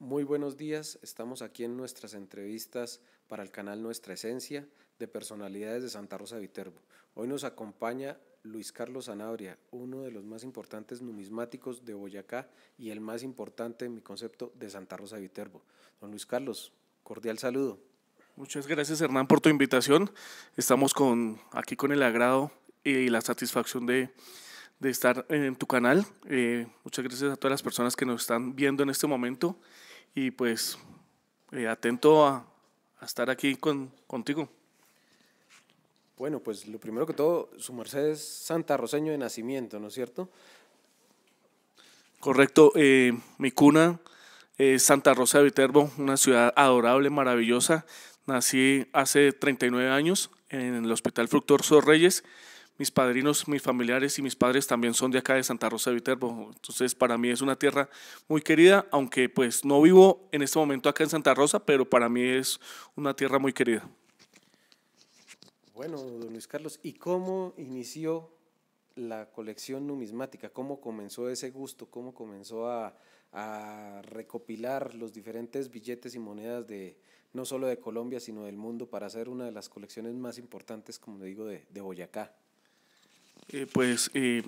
Muy buenos días, estamos aquí en nuestras entrevistas para el canal Nuestra Esencia de Personalidades de Santa Rosa de Viterbo. Hoy nos acompaña Luis Carlos Zanabria, uno de los más importantes numismáticos de Boyacá y el más importante, en mi concepto, de Santa Rosa de Viterbo. Don Luis Carlos, cordial saludo. Muchas gracias Hernán por tu invitación. Estamos con, aquí con el agrado y la satisfacción de, estar en tu canal. Eh, muchas gracias a todas las personas que nos están viendo en este momento y pues eh, atento a, estar aquí con, contigo. Bueno, pues lo primero que todo, su merced es Santa Roseño de nacimiento, ¿no es cierto? Correcto, eh, mi cuna es Santa Rosa de Viterbo, una ciudad adorable, maravillosa. Nací hace 39 años en el Hospital Fructor Reyes mis padrinos, mis familiares y mis padres también son de acá de Santa Rosa de Viterbo. Entonces, para mí es una tierra muy querida, aunque pues no vivo en este momento acá en Santa Rosa, pero para mí es una tierra muy querida. Bueno, don Luis Carlos, ¿y cómo inició la colección numismática? ¿Cómo comenzó ese gusto? ¿Cómo comenzó a, recopilar los diferentes billetes y monedas de, no solo de Colombia, sino del mundo, para hacer una de las colecciones más importantes, como le digo, de Boyacá. Eh, pues eh,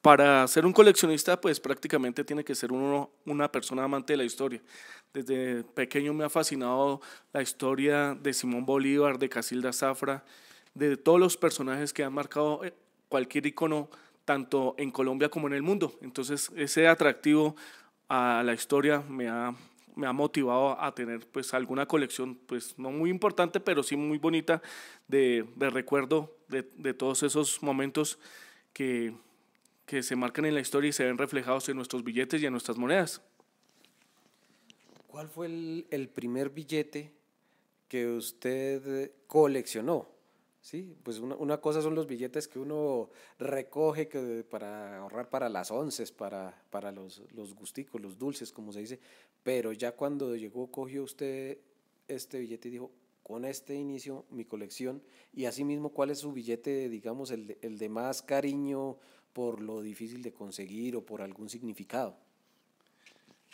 para ser un coleccionista, pues prácticamente tiene que ser una persona amante de la historia. Desde pequeño me ha fascinado la historia de Simón Bolívar, de Casilda Zafra, de todos los personajes que han marcado eh, cualquier icono, tanto en Colombia como en el mundo. Entonces, ese atractivo a la historia me ha me ha motivado a tener pues alguna colección, pues no muy importante, pero sí muy bonita de, de recuerdo de, de, todos esos momentos que, que se marcan en la historia y se ven reflejados en nuestros billetes y en nuestras monedas. ¿Cuál fue el, el primer billete que usted coleccionó? Sí, pues una, cosa son los billetes que uno recoge para ahorrar para las once, para, para los, gusticos, los dulces, como se dice. Pero ya cuando llegó, cogió usted este billete y dijo, con este inicio mi colección. Y asimismo, ¿cuál es su billete, digamos, el de, el de más cariño por lo difícil de conseguir o por algún significado?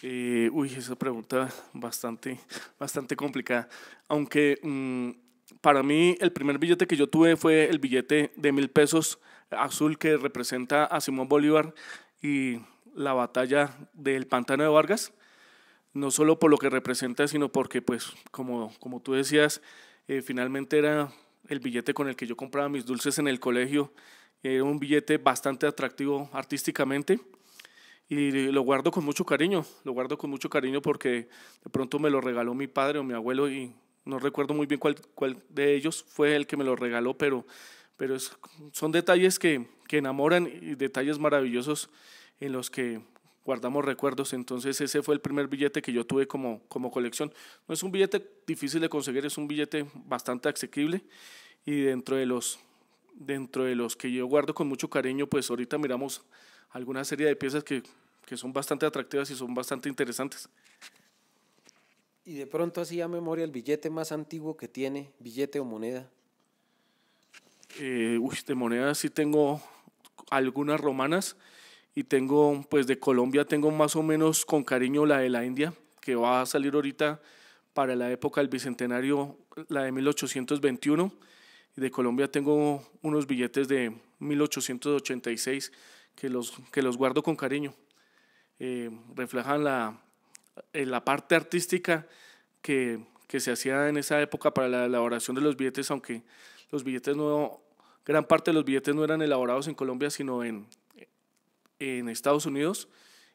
Eh, uy, esa pregunta bastante, bastante complicada. Aunque... Mm, para mí el primer billete que yo tuve fue el billete de mil pesos azul que representa a Simón Bolívar y la batalla del Pantano de Vargas, no solo por lo que representa, sino porque, pues, como, como tú decías, eh, finalmente era el billete con el que yo compraba mis dulces en el colegio, era un billete bastante atractivo artísticamente y lo guardo con mucho cariño, lo guardo con mucho cariño porque de pronto me lo regaló mi padre o mi abuelo y no recuerdo muy bien cuál, de ellos fue el que me lo regaló, pero, pero son detalles que, enamoran y detalles maravillosos en los que guardamos recuerdos. Entonces ese fue el primer billete que yo tuve como, como colección. No es un billete difícil de conseguir, es un billete bastante asequible y dentro de los dentro de los que yo guardo con mucho cariño, pues ahorita miramos alguna serie de piezas que, que son bastante atractivas y son bastante interesantes. Y de pronto así a memoria el billete más antiguo que tiene, billete o moneda. Eh, uy, de moneda sí tengo algunas romanas y tengo, pues de Colombia tengo más o menos con cariño la de la India, que va a salir ahorita para la época del Bicentenario, la de 1821. Y de Colombia tengo unos billetes de 1886 que los, que los guardo con cariño. Eh, reflejan la, la parte artística que, que se hacía en esa época para la elaboración de los billetes, aunque los billetes no, gran parte de los billetes no eran elaborados en Colombia, sino en, en Estados Unidos.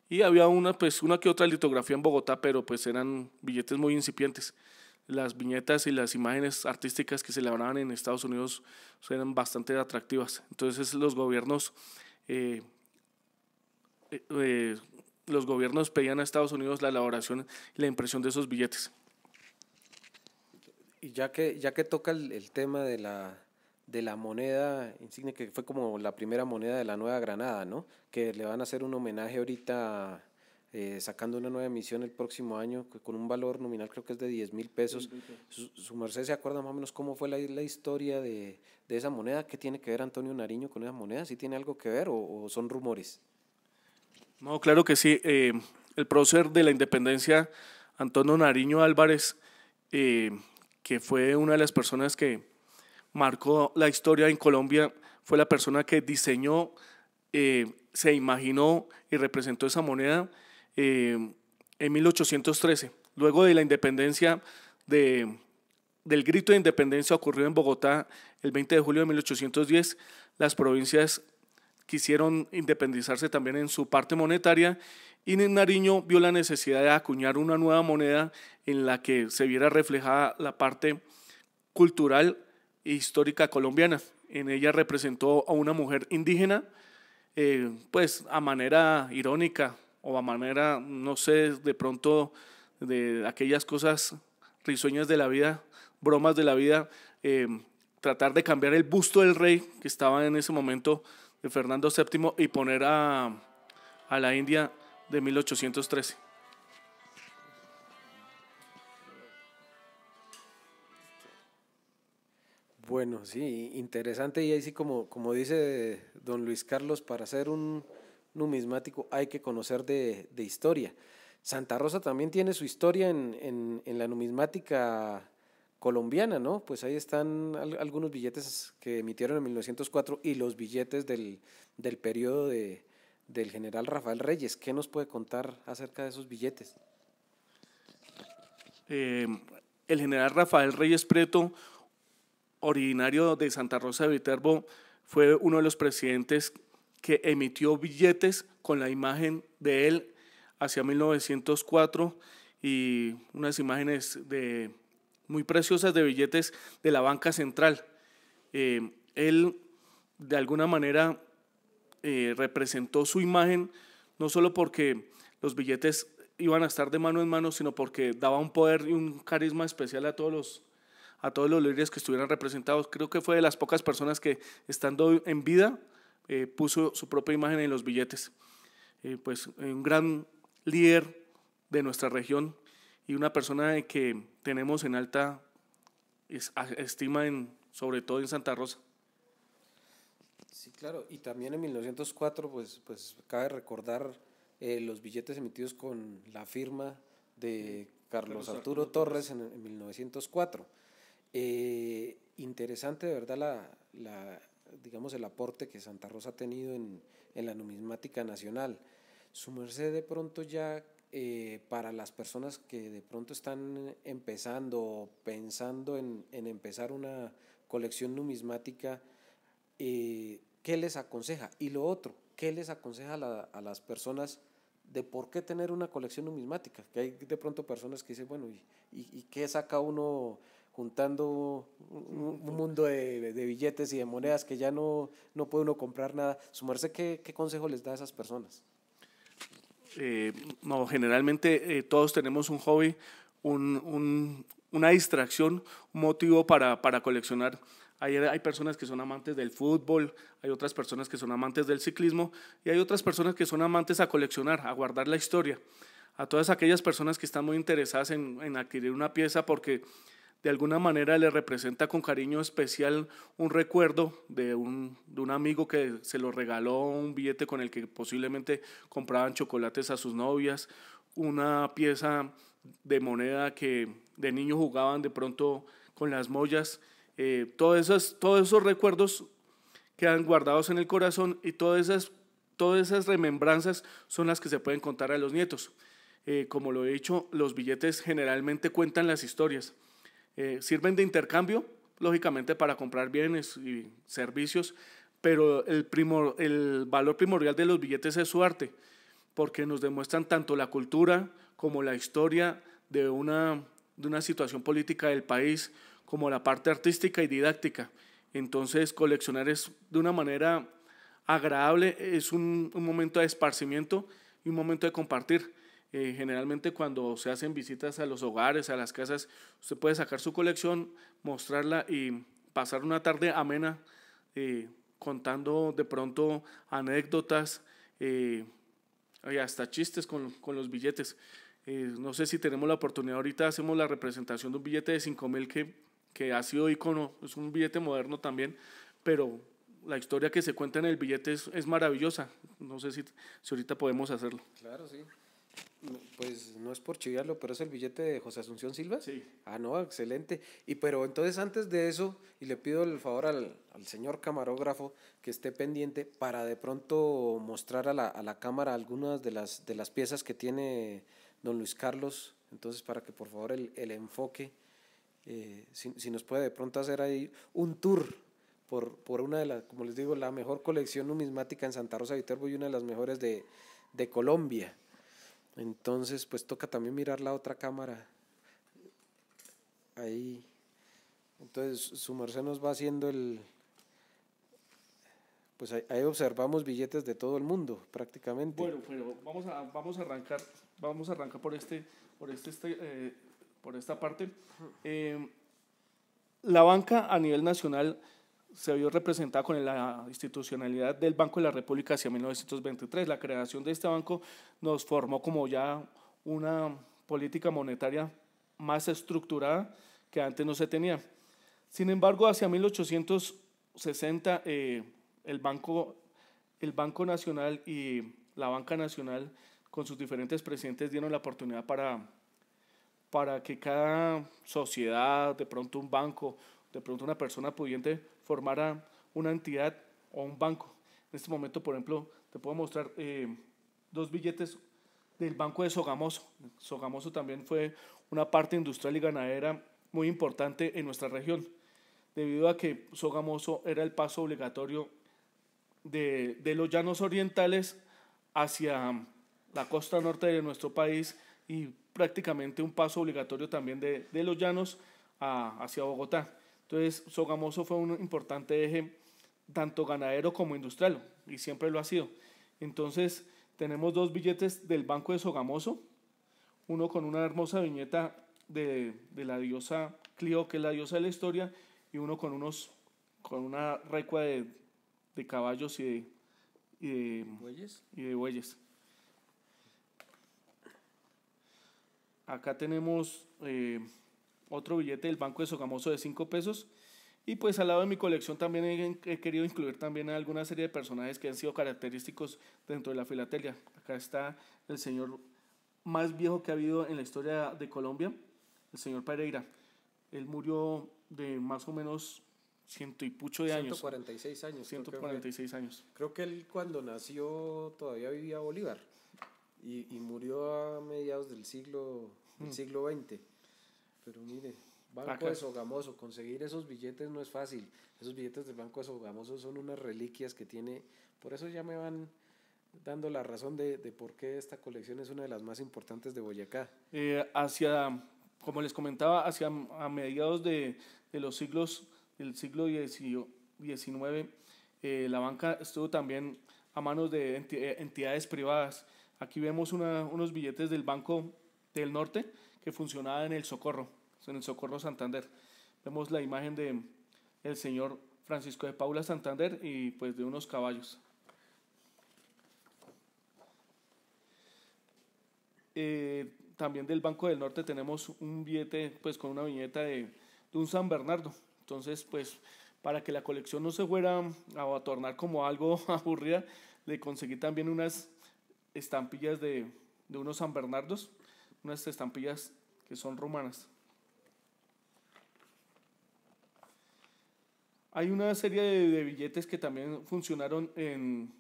Y había una, pues, una que otra litografía en Bogotá, pero pues eran billetes muy incipientes. Las viñetas y las imágenes artísticas que se elaboraban en Estados Unidos eran bastante atractivas. Entonces los gobiernos eh, eh, eh, los gobiernos pedían a Estados Unidos la elaboración y la impresión de esos billetes. Y ya que, ya que toca el, tema de la, de la moneda Insigne, que fue como la primera moneda de la Nueva Granada, ¿no? Que le van a hacer un homenaje ahorita eh, sacando una nueva emisión el próximo año con un valor nominal creo que es de 10 mil pesos. Su, merced se acuerda más o menos cómo fue la, historia de, esa moneda, qué tiene que ver Antonio Nariño con esa moneda, si ¿Sí tiene algo que ver o son rumores. No, claro que sí. Eh, el prócer de la independencia, Antonio Nariño Álvarez, eh, que fue una de las personas que marcó la historia en Colombia, fue la persona que diseñó, eh, se imaginó y representó esa moneda en 1813. Luego de la independencia de, del grito de independencia ocurrido en Bogotá el 20 de julio de 1810, las provincias quisieron independizarse también en su parte monetaria y Nariño vio la necesidad de acuñar una nueva moneda en la que se viera reflejada la parte cultural e histórica colombiana. En ella representó a una mujer indígena, eh, pues a manera irónica o a manera, no sé, de pronto de aquellas cosas risueñas de la vida, bromas de la vida, eh, tratar de cambiar el busto del rey que estaba en ese momento de Fernando VII y poner a, la India de 1813. Bueno, sí, interesante y ahí sí como, como dice don Luis Carlos, para ser un numismático hay que conocer de, historia. Santa Rosa también tiene su historia en, en la numismática colombiana, ¿no? Pues ahí están algunos billetes que emitieron en 1904 y los billetes del, del periodo del general Rafael Reyes. ¿Qué nos puede contar acerca de esos billetes? Em, el general Rafael Reyes Preto, originario de Santa Rosa de Viterbo, fue uno de los presidentes que emitió billetes con la imagen de él hacia 1904 y unas imágenes de muy preciosas de billetes de la banca central. Eh, él, de alguna manera, eh, representó su imagen, no solo porque los billetes iban a estar de mano en mano, sino porque daba un poder y un carisma especial a todos los a todos los líderes que estuvieran representados. Creo que fue de las pocas personas que, estando en vida, eh, puso su propia imagen en los billetes. pues un gran líder de nuestra región y una persona de que tenemos en alta estima, en, sobre todo en Santa Rosa. Sí, claro, y también en 1904, pues, pues cabe recordar eh, los billetes emitidos con la firma de Carlos, Arturo, Torres en, 1904. Eh, interesante, de verdad, la, la, digamos, el aporte que Santa Rosa ha tenido en, en la numismática nacional. Su merced de pronto ya eh, para las personas que de pronto están empezando pensando en, empezar una colección numismática, eh, ¿qué les aconseja? Y lo otro, ¿qué les aconseja a, las personas de por qué tener una colección numismática? Que hay de pronto personas que dicen, bueno, ¿y, y, qué saca uno juntando un, mundo de, billetes y de monedas que ya no, no puede uno comprar nada? Sumarse, ¿qué, ¿qué consejo les da a esas personas? Eh, no, generalmente eh, todos tenemos un hobby, una distracción, un motivo para, para coleccionar. Hay, hay, personas que son amantes del fútbol, hay otras personas que son amantes del ciclismo y hay otras personas que son amantes a coleccionar, a guardar la historia. A todas aquellas personas que están muy interesadas en, en adquirir una pieza porque de alguna manera le representa con cariño especial un recuerdo de un, amigo que se lo regaló un billete con el que posiblemente compraban chocolates a sus novias, una pieza de moneda que de niño jugaban de pronto con las mollas. Eh, todos, esos, todos esos recuerdos quedan guardados en el corazón y todas esas, todas esas remembranzas son las que se pueden contar a los nietos. Eh, como lo he dicho, los billetes generalmente cuentan las historias. Eh, sirven de intercambio, lógicamente, para comprar bienes y servicios, pero el, valor primordial de los billetes es su arte, porque nos demuestran tanto la cultura como la historia de una, situación política del país, como la parte artística y didáctica. Entonces, coleccionar es de una manera agradable, es un momento de esparcimiento y un momento de compartir. Eh, generalmente cuando se hacen visitas a los hogares, a las casas, usted puede sacar su colección, mostrarla y pasar una tarde amena eh, contando de pronto anécdotas eh, y hasta chistes con, con los billetes. no sé si tenemos la oportunidad, ahorita hacemos la representación de un billete de 5.000 mil que, que ha sido icono, es un billete moderno también, pero la historia que se cuenta en el billete es, es maravillosa. No sé si, si ahorita podemos hacerlo. Claro, sí. Pues no es por chiviarlo pero es el billete de José Asunción Silva. Sí. Ah, no, excelente. Y pero entonces antes de eso, y le pido el favor al, señor camarógrafo que esté pendiente para de pronto mostrar a la, cámara algunas de las, de las piezas que tiene don Luis Carlos. Entonces, para que por favor el, enfoque, eh, si, nos puede de pronto hacer ahí un tour por, por, una de las, como les digo, la mejor colección numismática en Santa Rosa de Viterbo y una de las mejores de, de Colombia. Entonces, pues toca también mirar la otra cámara. Ahí. Entonces, su merced nos va haciendo el... Pues ahí, observamos billetes de todo el mundo, prácticamente. Bueno, pero vamos a, vamos a arrancar, vamos a arrancar por este, por este, este eh, por esta parte. Eh, la banca a nivel nacional se vio representada con la institucionalidad del Banco de la República hacia 1923. La creación de este banco nos formó como ya una política monetaria más estructurada que antes no se tenía. Sin embargo, hacia 1860 eh, el, banco, el Banco Nacional y la Banca Nacional con sus diferentes presidentes dieron la oportunidad para, para que cada sociedad, de pronto un banco, de pronto una persona pudiente formara una entidad o un banco. En este momento, por ejemplo, te puedo mostrar eh, dos billetes del Banco de Sogamoso. Sogamoso también fue una parte industrial y ganadera muy importante en nuestra región, debido a que Sogamoso era el paso obligatorio de, los llanos orientales hacia la costa norte de nuestro país y prácticamente un paso obligatorio también de, los llanos hacia Bogotá. Entonces, Sogamoso fue un importante eje tanto ganadero como industrial, y siempre lo ha sido. Entonces, tenemos dos billetes del Banco de Sogamoso, uno con una hermosa viñeta de, la diosa Clio, que es la diosa de la historia, y uno con, unos, con una recua de, caballos y de, y de, ¿Bueyes? Acá tenemos eh, otro billete del Banco de Sogamoso de 5 pesos. Y pues al lado de mi colección también he, querido incluir también alguna serie de personajes que han sido característicos dentro de la filatelia. Acá está el señor más viejo que ha habido en la historia de Colombia, el señor Pereira. Él murió de más o menos ciento y pucho de 146 años. 146 años. 146 creo años. Creo que él cuando nació todavía vivía Bolívar y, y murió a mediados del siglo, del mm. siglo XX. Pero mire, Banco de Sogamoso, conseguir esos billetes no es fácil. Esos billetes del Banco de Sogamoso son unas reliquias que tiene. Por eso ya me van dando la razón de, por qué esta colección es una de las más importantes de Boyacá. Eh, hacia, como les comentaba, hacia a mediados de, los siglos, del siglo XIX, eh, la banca estuvo también a manos de eh, entidades privadas. Aquí vemos unos billetes del Banco del Norte que funcionaba en el Socorro en el Socorro Santander. Vemos la imagen de el señor Francisco de Paula Santander y pues de unos caballos. Eh, también del Banco del Norte tenemos un billete pues con una viñeta de, un San Bernardo. Entonces pues para que la colección no se fuera a tornar como algo aburrida, le conseguí también unas estampillas de, de unos San Bernardos, unas estampillas que son romanas. Hay una serie de, billetes que también funcionaron en,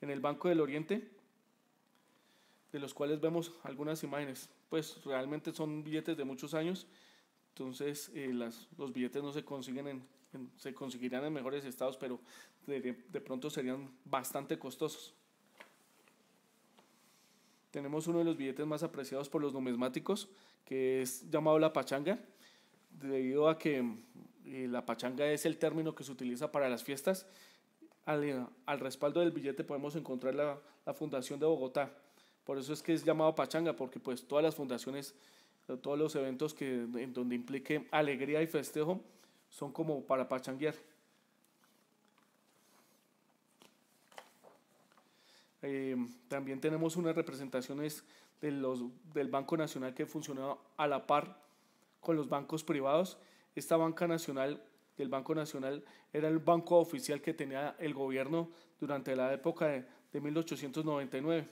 en el Banco del Oriente, de los cuales vemos algunas imágenes. Pues realmente son billetes de muchos años, entonces eh, los billetes no se consiguen en, se conseguirán en mejores estados, pero de, de pronto serían bastante costosos. Tenemos uno de los billetes más apreciados por los numismáticos, que es llamado la pachanga, debido a que la pachanga es el término que se utiliza para las fiestas, al, respaldo del billete podemos encontrar la, Fundación de Bogotá. Por eso es que es llamado pachanga, porque pues todas las fundaciones, todos los eventos que, en donde implique alegría y festejo son como para pachanguear. Eh, también tenemos unas representaciones del Banco Nacional que funcionó a la par con los bancos privados esta banca nacional, el Banco Nacional, era el banco oficial que tenía el gobierno durante la época de, 1899.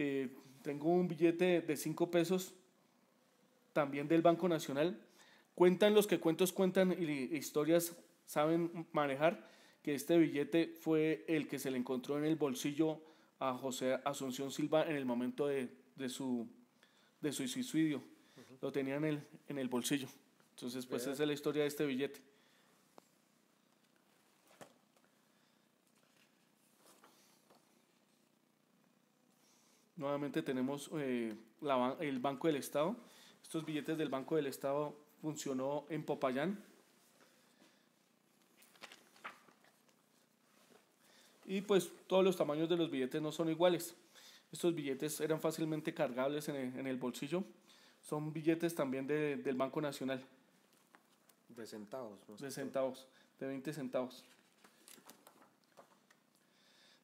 Eh, tengo un billete de 5 pesos también del Banco Nacional. Cuentan los que cuentos cuentan y historias saben manejar que este billete fue el que se le encontró en el bolsillo a José Asunción Silva en el momento de, su, de suicidio. Lo tenía en el, en el bolsillo. Entonces, pues esa es la historia de este billete. Nuevamente tenemos eh, el Banco del Estado. Estos billetes del Banco del Estado funcionó en Popayán, y pues todos los tamaños de los billetes no son iguales. Estos billetes eran fácilmente cargables en el, bolsillo. Son billetes también del Banco Nacional. De centavos. No de centavos, de 20 centavos.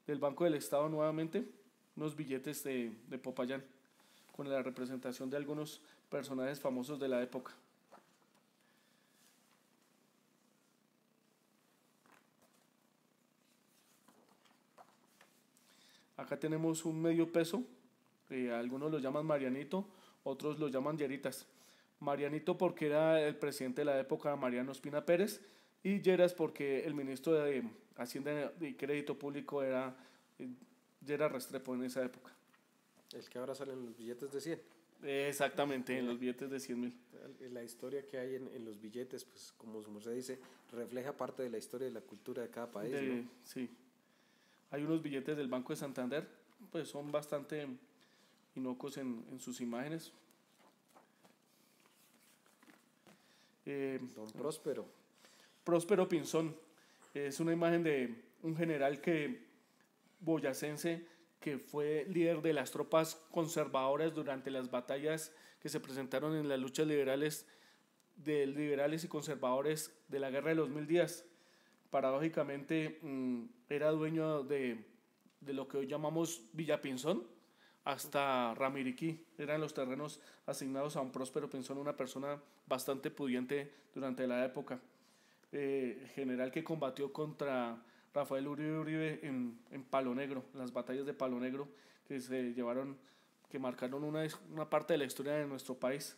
Del Banco del Estado nuevamente, unos billetes de, de Popayán, con la representación de algunos personajes famosos de la época. Acá tenemos un medio peso, eh, algunos lo llaman Marianito, otros lo llaman Yeritas. Marianito porque era el presidente de la época, Mariano Espina Pérez, y yeras porque el ministro de Hacienda y Crédito Público era Lleras eh, Restrepo en esa época. El que ahora en los billetes de 100. Exactamente, en los billetes de 100 mil. La historia que hay en, en, los billetes, pues como se dice, refleja parte de la historia y la cultura de cada país. ¿no? Sí, hay unos billetes del Banco de Santander, pues son bastante inocuos en, sus imágenes. Eh, Don Próspero. Próspero Pinzón. Es una imagen de un general que boyacense que fue líder de las tropas conservadoras durante las batallas que se presentaron en las luchas liberales de liberales y conservadores de la Guerra de los Mil Días. Paradójicamente, mm, era dueño de, lo que hoy llamamos Villa Pinzón hasta Ramiriquí. Eran los terrenos asignados a un próspero Pinzón, una persona bastante pudiente durante la época. Eh, general que combatió contra Rafael Uribe Uribe en, en Palo Negro, las batallas de Palo Negro que se llevaron, que marcaron una, una parte de la historia de nuestro país.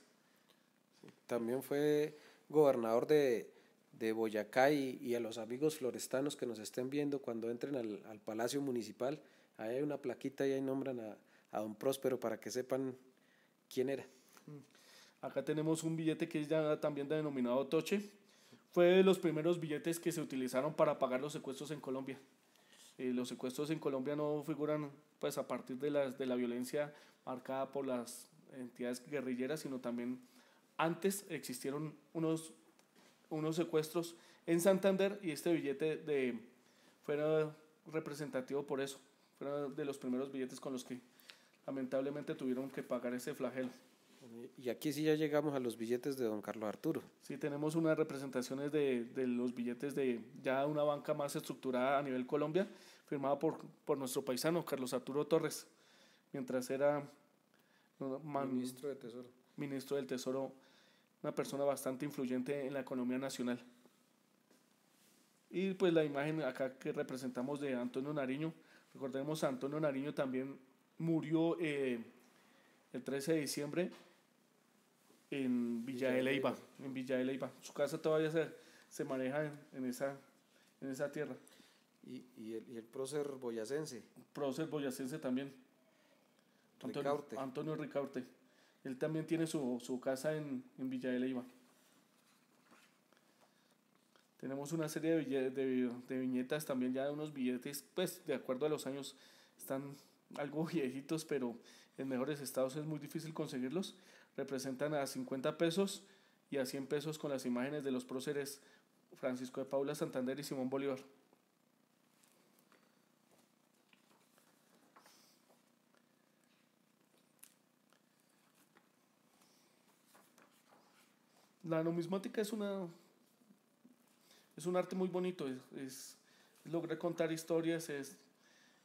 también fue gobernador de de Boyacá y, a los amigos florestanos que nos estén viendo cuando entren al, Palacio Municipal. Ahí hay una plaquita y ahí nombran a, a, don Próspero para que sepan quién era. Mm. Acá tenemos un billete que es ya también denominado Toche. Fue de los primeros billetes que se utilizaron para pagar los secuestros en Colombia. Eh, los secuestros en Colombia no figuran pues a partir de, las, de la violencia marcada por las entidades guerrilleras, sino también antes existieron unos unos secuestros en Santander y este billete de, fue representativo por eso. Fue de los primeros billetes con los que lamentablemente tuvieron que pagar ese flagelo. Y aquí sí ya llegamos a los billetes de don Carlos Arturo. Sí, tenemos unas representaciones de, los billetes de ya una banca más estructurada a nivel Colombia, firmada por, por nuestro paisano Carlos Arturo Torres, mientras era ministro del Tesoro una persona bastante influyente en la economía nacional. Y pues la imagen acá que representamos de Antonio Nariño, recordemos Antonio Nariño también murió eh, el 13 de diciembre en Villa de Leyva, en Villa de Su casa todavía se, se maneja en, esa, en esa tierra. Y, y, el, y el prócer boyacense. Prócer boyacense también. Antonio Ricaurte. Antonio Ricaurte. Él también tiene su, casa en, Villa de Leiva. Tenemos una serie de, de, de, viñetas también ya de unos billetes, pues de acuerdo a los años están algo viejitos, pero en mejores estados es muy difícil conseguirlos. Representan a 50 pesos y a 100 pesos con las imágenes de los próceres Francisco de Paula Santander y Simón Bolívar. la numismática es una es un arte muy bonito, es, lograr contar historias, es,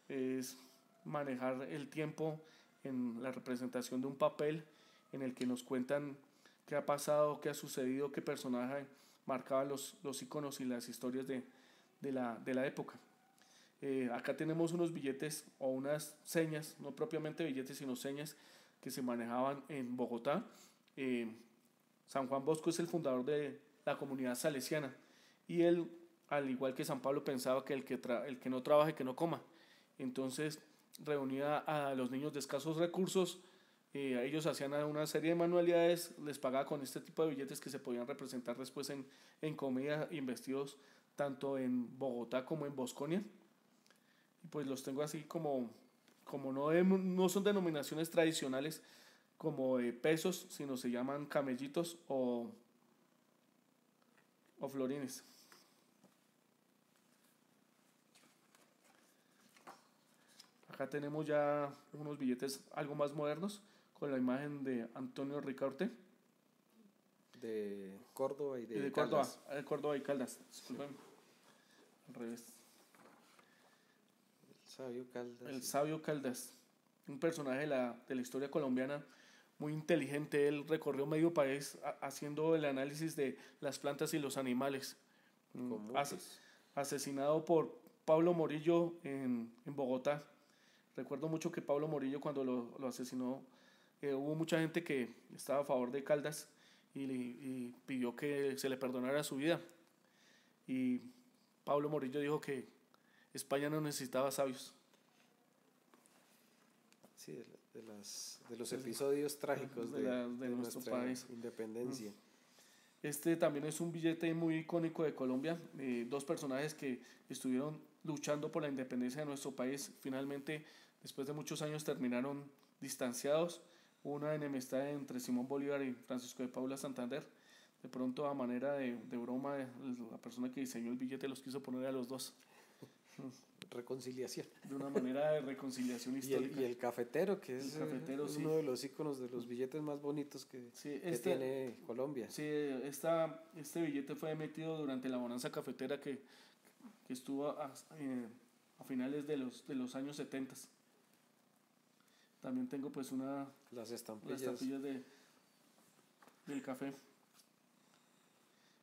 es, manejar el tiempo en la representación de un papel en el que nos cuentan qué ha pasado, qué ha sucedido, qué personaje marcaba los, los iconos y las historias de, de, la, época. Eh, acá tenemos unos billetes o unas señas, no propiamente billetes, sino señas que se manejaban en Bogotá. Eh, San Juan Bosco es el fundador de la comunidad salesiana y él, al igual que San Pablo, pensaba que el que, el que no trabaje, que no coma. Entonces reunía a los niños de escasos recursos, eh, ellos hacían una serie de manualidades, les pagaba con este tipo de billetes que se podían representar después en, en comida y vestidos, tanto en Bogotá como en Bosconia. Y pues los tengo así como, como no, no son denominaciones tradicionales, como de pesos, sino se llaman camellitos o, o florines. Acá tenemos ya unos billetes algo más modernos con la imagen de Antonio Ricaurte. De Córdoba y de, Córdoba, y Caldas, Al revés. El sabio Caldas. El sabio Caldas. Un personaje de la, de la historia colombiana muy inteligente, él recorrió medio país haciendo el análisis de las plantas y los animales. Mm, asesinado por Pablo Morillo en, Bogotá. Recuerdo mucho que Pablo Morillo cuando lo, asesinó, eh, hubo mucha gente que estaba a favor de Caldas y, pidió que se le perdonara su vida. Y Pablo Morillo dijo que España no necesitaba sabios. Sí, de, las, de los episodios trágicos de, nuestro país. independencia. Mm. Este también es un billete muy icónico de Colombia. Eh, dos personajes que estuvieron luchando por la independencia de nuestro país. Finalmente, después de muchos años, terminaron distanciados. una enemistad entre Simón Bolívar y Francisco de Paula Santander. De pronto, a manera de, de broma, la persona que diseñó el billete los quiso poner a los dos. reconciliación. De una manera de reconciliación histórica. Y el, cafetero, que es eh, uno de los iconos de los billetes más bonitos que, este tiene Colombia. Sí, esta, este billete fue emitido durante la bonanza cafetera que, estuvo eh, a, finales de los, los años 70. También tengo pues una... Las estampillas. Las estampillas de, del café.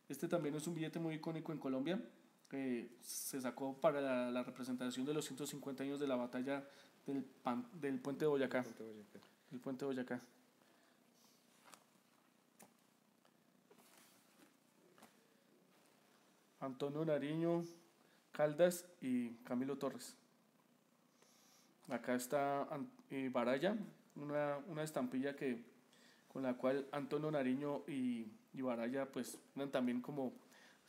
Este también es un billete muy icónico en Colombia que se sacó para la, representación de los 150 años de la batalla del, del puente de Boyacá. El puente Boyacá. Antonio Nariño, Caldas y Camilo Torres. Acá está eh, Baraya, una, estampilla que, con la cual Antonio Nariño y, y Baraya pues eran también como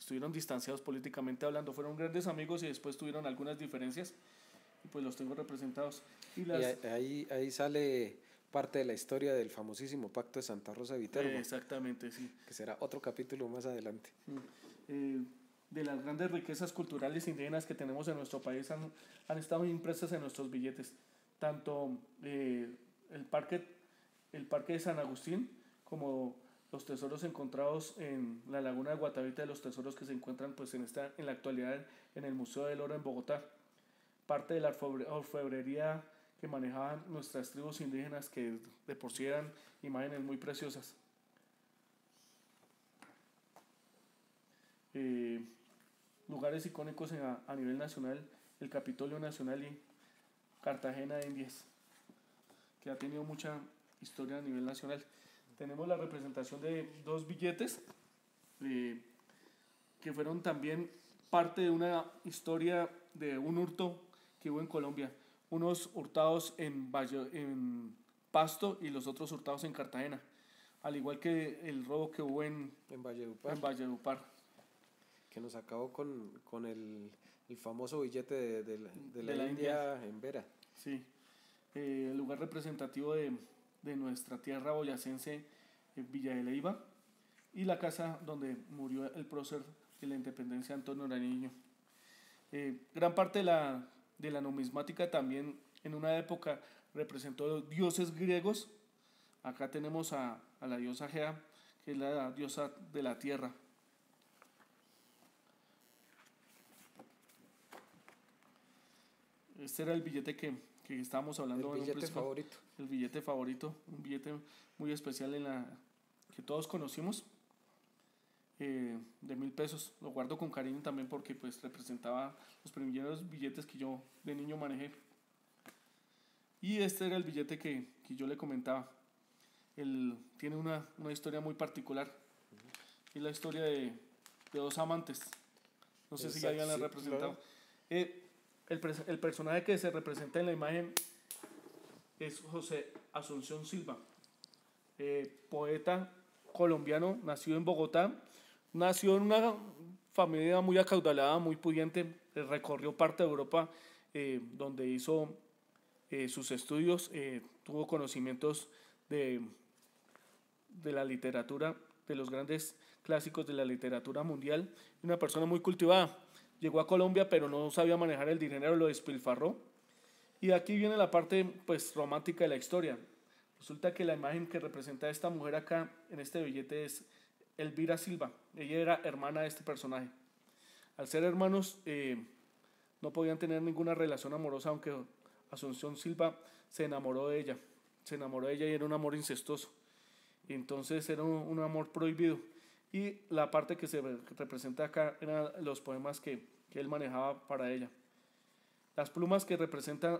estuvieron distanciados políticamente hablando, fueron grandes amigos y después tuvieron algunas diferencias y pues los tengo representados. Y, ahí, ahí sale parte de la historia del famosísimo pacto de Santa Rosa de Viterbo. exactamente, sí. Que será otro capítulo más adelante. Mm, eh, de las grandes riquezas culturales indígenas que tenemos en nuestro país han, han estado impresas en nuestros billetes. Tanto eh, el, parque, el parque de San Agustín como los tesoros encontrados en la laguna de Guatavita los tesoros que se encuentran pues, en, en la actualidad en el Museo del Oro en Bogotá. Parte de la orfebrería que manejaban nuestras tribus indígenas que de por sí eran imágenes muy preciosas. Eh, lugares icónicos a, a, nivel nacional, el Capitolio Nacional y Cartagena de Indias, que ha tenido mucha historia a nivel nacional tenemos la representación de dos billetes eh, que fueron también parte de una historia de un hurto que hubo en Colombia. Unos hurtados en, Pasto y los otros hurtados en Cartagena. Al igual que el robo que hubo en, en Valledupar. En Valledupar. Que nos acabó con, el, famoso billete de, la, India, en Vera. Sí. Eh, el lugar representativo de, de nuestra tierra boyacense Villa de Leiva y la casa donde murió el prócer de la independencia Antonio Araniño. Eh, gran parte de la, de la numismática también en una época representó dioses griegos. Acá tenemos a, la diosa Gea, que es la diosa de la tierra. Este era el billete que, que estábamos hablando. El billete favorito el billete favorito, un billete muy especial en la que todos conocimos, eh, de mil pesos. Lo guardo con cariño también porque pues representaba los primeros billetes que yo de niño manejé. Y este era el billete que, yo le comentaba. El, tiene una, historia muy particular. Es la historia de, de dos amantes. No sé si ya la representado. Eh, el, el personaje que se representa en la imagen es José Asunción Silva, eh, poeta colombiano, nació en Bogotá, nació en una familia muy acaudalada, muy pudiente, eh, recorrió parte de Europa eh, donde hizo sus estudios, tuvo conocimientos de, de la literatura, de los grandes clásicos de la literatura mundial, una persona muy cultivada. Llegó a Colombia pero no sabía manejar el dinero, lo despilfarró y aquí viene la parte pues romántica de la historia. Resulta que la imagen que representa a esta mujer acá en este billete es Elvira Silva. Ella era hermana de este personaje. Al ser hermanos eh, no podían tener ninguna relación amorosa, aunque Asunción Silva se enamoró de ella. Se enamoró de ella y era un amor incestuoso. Entonces era un, amor prohibido. Y la parte que se representa acá eran los poemas que él manejaba para ella. Las plumas que representan,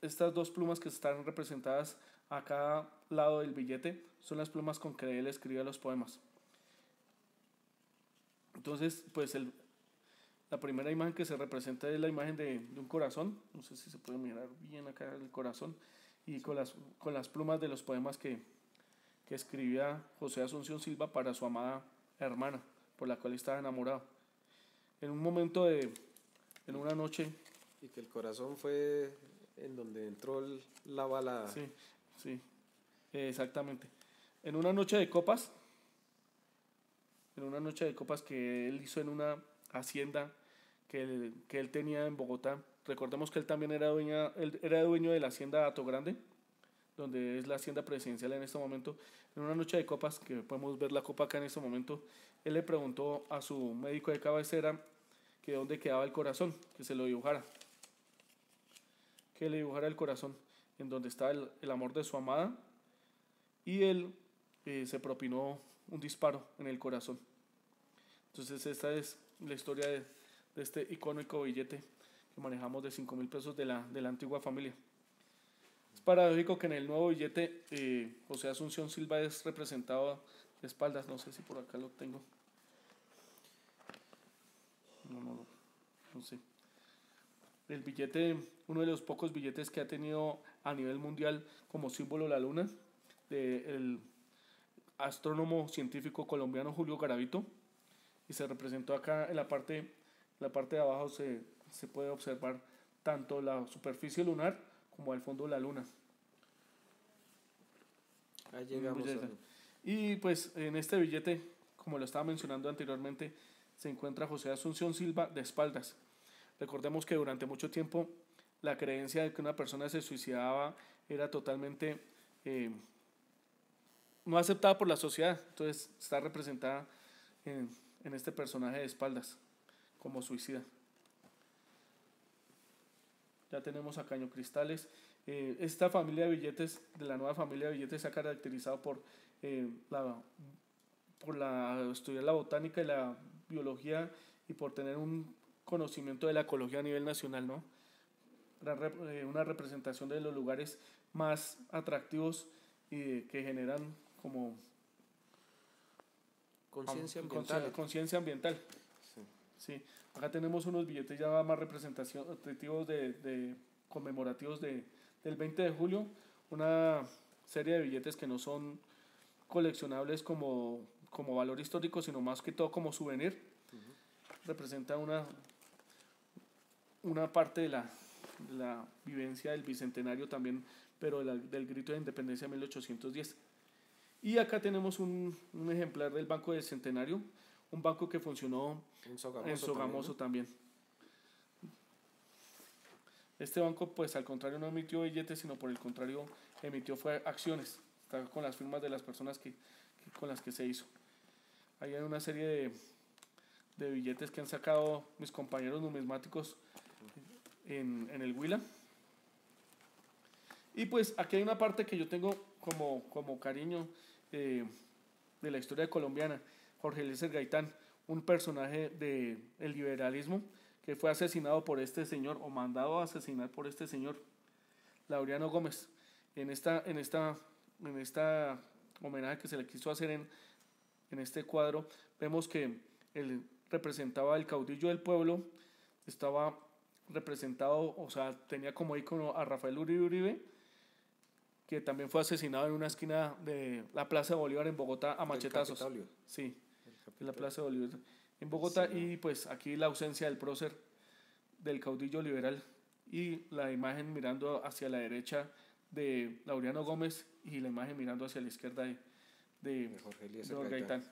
estas dos plumas que están representadas a cada lado del billete, son las plumas con que él escribe los poemas. Entonces, pues la primera imagen que se representa es la imagen de, un corazón. No sé si se puede mirar bien acá el corazón. Y con las, con las plumas de los poemas que, que escribía José Asunción Silva para su amada hermana, por la cual estaba enamorado. En un momento de, en una noche y que el corazón fue en donde entró la bala. Sí, sí, exactamente. En una noche de copas, en una noche de copas que él hizo en una hacienda que él, que él tenía en Bogotá. Recordemos que él también era, dueña, él era dueño de la hacienda Ato Grande, donde es la hacienda presidencial en este momento. En una noche de copas, que podemos ver la copa acá en este momento, él le preguntó a su médico de cabecera que dónde quedaba el corazón, que se lo dibujara que le dibujara el corazón, en donde está el, amor de su amada, y él eh, se propinó un disparo en el corazón. Entonces esta es la historia de, este icónico billete que manejamos de 5 mil pesos de la, antigua familia. Es paradójico que en el nuevo billete eh, José Asunción Silva es representado de espaldas, no sé si por acá lo tengo. no, no, no sé el billete, uno de los pocos billetes que ha tenido a nivel mundial como símbolo la luna, del astrónomo científico colombiano Julio Garavito, y se representó acá en la parte, la parte de abajo se, se puede observar tanto la superficie lunar como el fondo de la luna. Ahí llegamos. Y pues en este billete, como lo estaba mencionando anteriormente, se encuentra José Asunción Silva de espaldas Recordemos que durante mucho tiempo la creencia de que una persona se suicidaba era totalmente eh, no aceptada por la sociedad. Entonces está representada en, este personaje de espaldas como suicida. Ya tenemos a Caño Cristales. Eh, esta familia de billetes, de la nueva familia de billetes, se ha caracterizado por, eh, por la, estudiar la botánica y la biología y por tener un conocimiento de la ecología a nivel nacional, ¿no? Eh, una representación de los lugares más atractivos y que generan como conciencia ambiental. Conciencia ambiental. Sí. Acá tenemos unos billetes ya más representativos de, de conmemorativos de, del 20 de julio, una serie de billetes que no son coleccionables como, como valor histórico, sino más que todo como souvenir. Representa una una parte de la, la vivencia del bicentenario también, pero del grito de independencia de 1810. Y acá tenemos un, un, ejemplar del Banco del Centenario, un banco que funcionó en Sogamoso, también, Este banco, pues al contrario, no emitió billetes, sino por el contrario, emitió fue acciones, está con las firmas de las personas que, con las que se hizo. Ahí hay una serie de, de billetes que han sacado mis compañeros numismáticos en, el Huila. Y pues aquí hay una parte que yo tengo como, como cariño eh, de la historia colombiana, Jorge Eliezer Gaitán, un personaje del liberalismo que fue asesinado por este señor o mandado a asesinar por este señor, Laureano Gómez, en esta, en esta, en esta homenaje que se le quiso hacer en, en este cuadro, vemos que él representaba el caudillo del pueblo, estaba representado, o sea, tenía como ícono a Rafael Uribe Uribe, que también fue asesinado en una esquina de la Plaza de Bolívar en Bogotá a machetazos. sí, en la Plaza de Bolívar en Bogotá y pues aquí la ausencia del prócer del caudillo liberal y la imagen mirando hacia la derecha de Laureano Gómez y la imagen mirando hacia la izquierda de, de, Jorge Gaitán.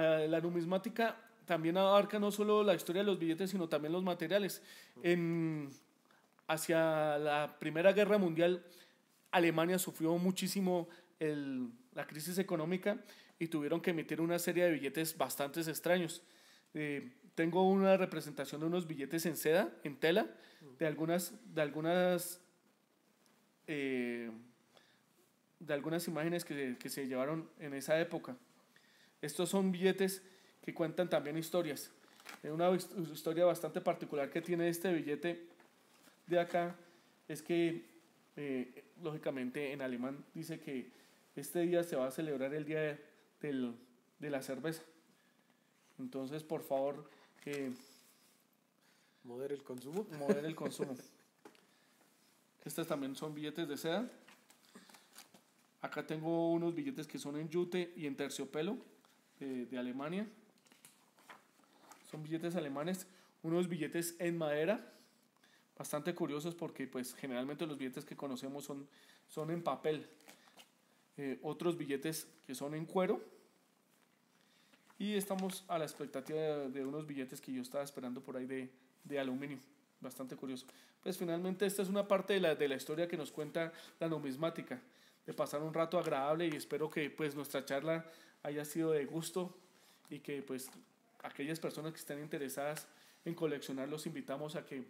la numismática también abarca no solo la historia de los billetes, sino también los materiales. hacia la Primera Guerra Mundial, Alemania sufrió muchísimo la crisis económica y tuvieron que emitir una serie de billetes bastante extraños. Eh, tengo una representación de unos billetes en seda, en tela, de algunas, de algunas, eh, de algunas imágenes que, que se llevaron en esa época. Estos son billetes que cuentan también historias. Eh, una historia bastante particular que tiene este billete de acá es que, eh, lógicamente, en alemán dice que este día se va a celebrar el día de, la cerveza. Entonces, por favor, que. el consumo. Modere el consumo. Estos también son billetes de seda. Acá tengo unos billetes que son en yute y en terciopelo de Alemania. Son billetes alemanes, unos billetes en madera, bastante curiosos porque pues generalmente los billetes que conocemos son, son en papel. Eh, otros billetes que son en cuero. Y estamos a la expectativa de, unos billetes que yo estaba esperando por ahí de, aluminio bastante curioso. Pues finalmente esta es una parte de la historia que nos cuenta la numismática de pasar un rato agradable y espero que pues nuestra charla haya sido de gusto y que pues aquellas personas que estén interesadas en coleccionar los invitamos a que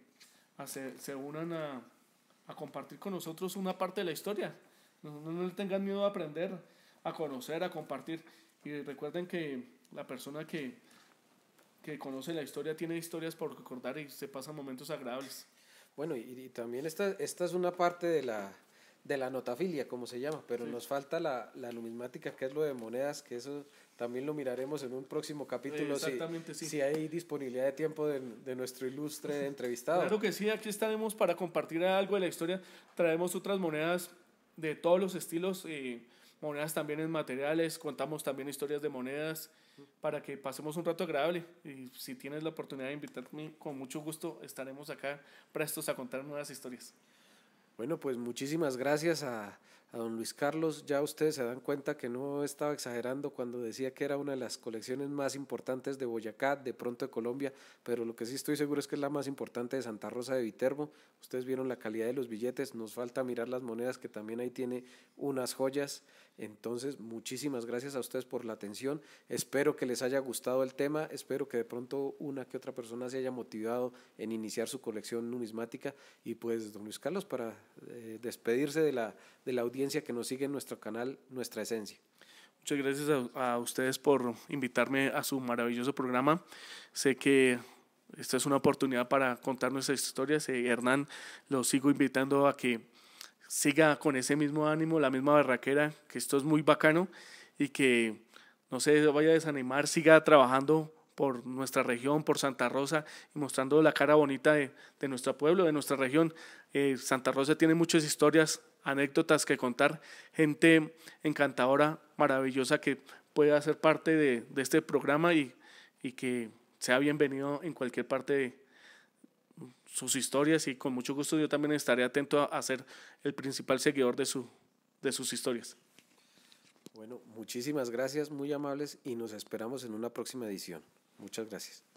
se, unan a, compartir con nosotros una parte de la historia. No, no, tengan miedo a aprender, a conocer, a compartir. Y recuerden que la persona que, conoce la historia tiene historias por recordar y se pasan momentos agradables. Bueno, y, también esta, esta es una parte de la, de la notafilia, como se llama, pero nos falta la, la, numismática, que es lo de monedas, que eso también lo miraremos en un próximo capítulo, si, sí. si hay disponibilidad de tiempo de, de nuestro ilustre entrevistado. Claro que sí, aquí estaremos para compartir algo de la historia, traemos otras monedas de todos los estilos, y monedas también en materiales, contamos también historias de monedas, para que pasemos un rato agradable. Y si tienes la oportunidad de invitarme, con mucho gusto estaremos acá prestos a contar nuevas historias. Bueno, pues muchísimas gracias a a don Luis Carlos, ya ustedes se dan cuenta que no estaba exagerando cuando decía que era una de las colecciones más importantes de Boyacá, de pronto de Colombia, pero lo que sí estoy seguro es que es la más importante de Santa Rosa de Viterbo. Ustedes vieron la calidad de los billetes, nos falta mirar las monedas que también ahí tiene unas joyas. Entonces, muchísimas gracias a ustedes por la atención. Espero que les haya gustado el tema, espero que de pronto una que otra persona se haya motivado en iniciar su colección numismática y pues don Luis Carlos para eh, despedirse de la de la audiencia que nos sigue en nuestro canal Nuestra Esencia. Muchas gracias a, ustedes por invitarme a su maravilloso programa. Sé que esta es una oportunidad para contar nuestras historias. Eh, Hernán, lo sigo invitando a que siga con ese mismo ánimo, la misma barraquera, que esto es muy bacano y que no se vaya a desanimar, siga trabajando por nuestra región, por Santa Rosa, y mostrando la cara bonita de, de nuestro pueblo, de nuestra región. Eh, Santa Rosa tiene muchas historias anécdotas que contar, gente encantadora, maravillosa que pueda ser parte de, este programa y, y, que sea bienvenido en cualquier parte de sus historias y con mucho gusto yo también estaré atento a, ser el principal seguidor de, su, de sus historias. Bueno, muchísimas gracias, muy amables y nos esperamos en una próxima edición. Muchas gracias.